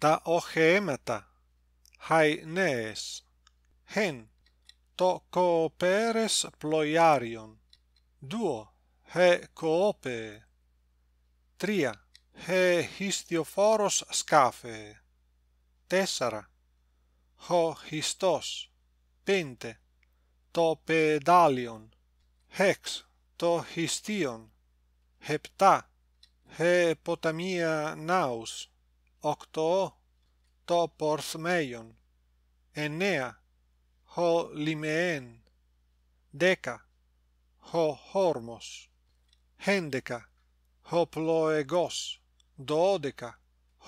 ta ochemata hai nees hen to koperes ploiarion duo he kope tria he histioforos scafe tessara ho histos pente to pedalion hex to histion hepta he potamia naus octo to pors meion ennea ho limeen deca ho hormos hendeca ho ploegos dodeca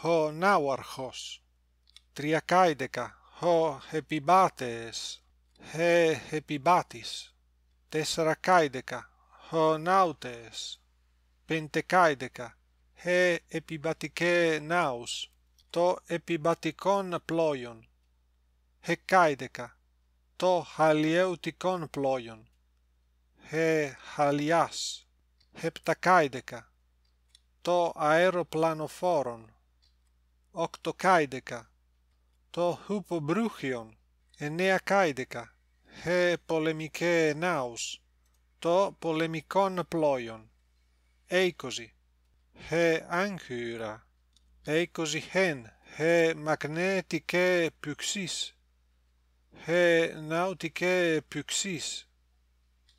ho nauarchos. triacaideca ho epibates he epibatis tesseracaideca ho nautes pentecaideca he epibatike naus to epibatikon ploion he kaideka to halieutikon ploion he halias heptakaideka to aeroplanoforon octokaideka to hupobruchion ennea kaideka he polemike naus to polemikon ploion eikosi He ancura, ei cosi hen, he magnetike puxis, he nautike puxis,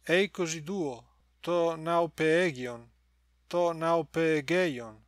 ei cosi duo, to naupegeon, to naupegeon.